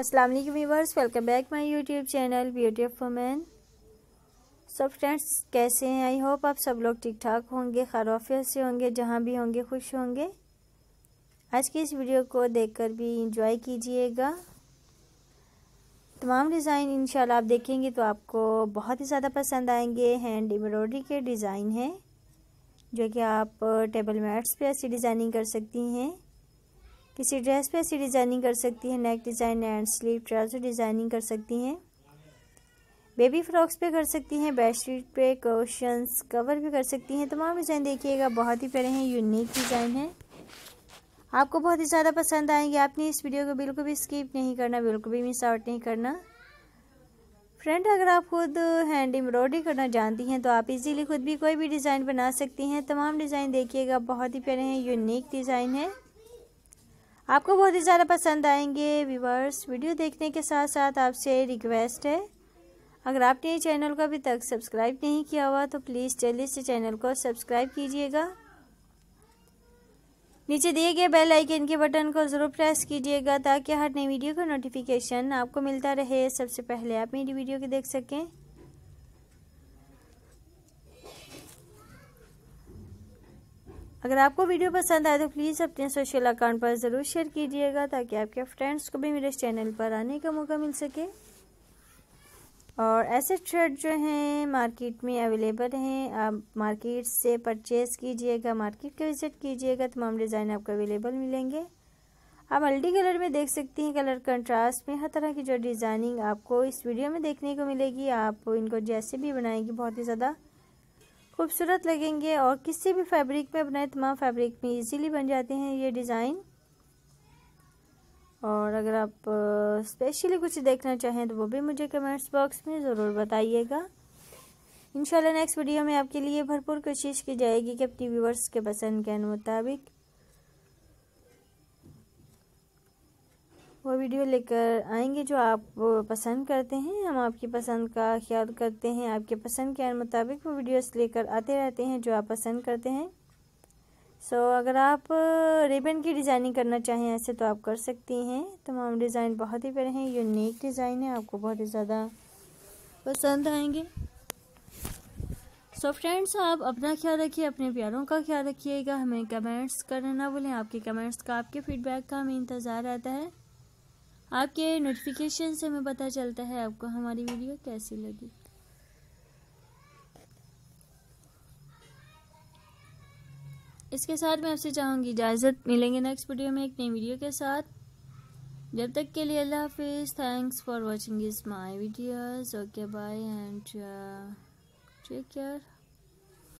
अस्सलाम वालेकुम viewers welcome back my YouTube channel beauty of women सब फ्रेंड्स कैसे हैं आई होप आप सब लोग ठीक ठाक होंगे खराफियत से होंगे जहाँ भी होंगे खुश होंगे आज की इस वीडियो को देखकर भी इंजॉय कीजिएगा तमाम डिज़ाइन इंशाल्लाह आप देखेंगे तो आपको बहुत ही ज़्यादा पसंद आएंगे हैंड एम्ब्रॉयडरी के डिज़ाइन हैं जो कि आप टेबल मैट्स पर ऐसी डिज़ाइनिंग कर सकती हैं किसी ड्रेस पे ऐसी डिज़ाइनिंग कर सकती हैं neck design and sleeve trouser designing कर सकती हैं बेबी फ्रॉक्स पे कर सकती हैं बेडशीट पे क्रोशंस कवर भी कर सकती हैं तमाम डिज़ाइन देखिएगा बहुत ही प्यारे हैं यूनिक डिज़ाइन है आपको बहुत ही ज़्यादा पसंद आएंगे आपने इस वीडियो को बिल्कुल भी स्किप नहीं करना बिल्कुल भी मिस आउट नहीं करना फ्रेंड अगर आप खुद हैंड एम्ब्रॉयडरी करना जानती हैं तो आप इजीली खुद भी कोई भी डिज़ाइन बना सकती हैं तमाम डिज़ाइन देखिएगा बहुत ही प्यारे हैं यूनिक डिज़ाइन है आपको बहुत ही ज़्यादा पसंद आएंगे व्यूवर्स वीडियो देखने के साथ साथ आपसे रिक्वेस्ट है अगर आपने ये चैनल को अभी तक सब्सक्राइब नहीं किया हुआ तो प्लीज़ जल्दी से चैनल को सब्सक्राइब कीजिएगा नीचे दिए गए बेल आइकन के बटन को ज़रूर प्रेस कीजिएगा ताकि हर नई वीडियो का नोटिफिकेशन आपको मिलता रहे सबसे पहले आप मेरी वीडियो को देख सकें अगर आपको वीडियो पसंद आए तो प्लीज़ अपने सोशल अकाउंट पर ज़रूर शेयर कीजिएगा ताकि आपके फ्रेंड्स को भी मेरे चैनल पर आने का मौका मिल सके और ऐसे थ्रेड जो हैं मार्केट में अवेलेबल हैं आप मार्केट से परचेज़ कीजिएगा मार्केट का विज़िट कीजिएगा तमाम डिज़ाइन आपको अवेलेबल मिलेंगे आप मल्टी कलर में देख सकती हैं कलर कंट्रास्ट में हर तरह की जो डिज़ाइनिंग आपको इस वीडियो में देखने को मिलेगी आप इनको जैसे भी बनाएंगी बहुत ही ज़्यादा खूबसूरत लगेंगे और किसी भी फैब्रिक में बनाए तमाम फैब्रिक में इजीली बन जाते हैं ये डिज़ाइन और अगर आप स्पेशली कुछ देखना चाहें तो वो भी मुझे कमेंट्स बॉक्स में ज़रूर बताइएगा इंशाल्लाह नेक्स्ट वीडियो में आपके लिए भरपूर कोशिश की जाएगी कि अपनी व्यूवर्स के पसंद के मुताबिक वो वीडियो लेकर आएंगे जो आप पसंद करते हैं हम आपकी पसंद का ख्याल करते हैं आपके पसंद के मुताबिक वो वीडियोस लेकर आते रहते हैं जो आप पसंद करते हैं सो so, अगर आप रिबन की डिज़ाइनिंग करना चाहें ऐसे तो आप कर सकती हैं तमाम डिज़ाइन बहुत ही प्यारे हैं यूनिक डिज़ाइन है आपको बहुत ही ज़्यादा पसंद आएंगे सो so फ्रेंड्स आप अपना ख्याल रखिए अपने प्यारों का ख्याल रखिएगा हमें कमेंट्स करना ना भूलें आपके कमेंट्स का आपके फीडबैक का हमें इंतज़ार रहता है आपके नोटिफिकेशन से हमें पता चलता है आपको हमारी वीडियो कैसी लगी इसके साथ मैं आपसे चाहूँगी इजाज़त मिलेंगे नेक्स्ट वीडियो में एक नई वीडियो के साथ जब तक के लिए अल्लाह हाफिज़ thanks for watching is my videos okay bye and take care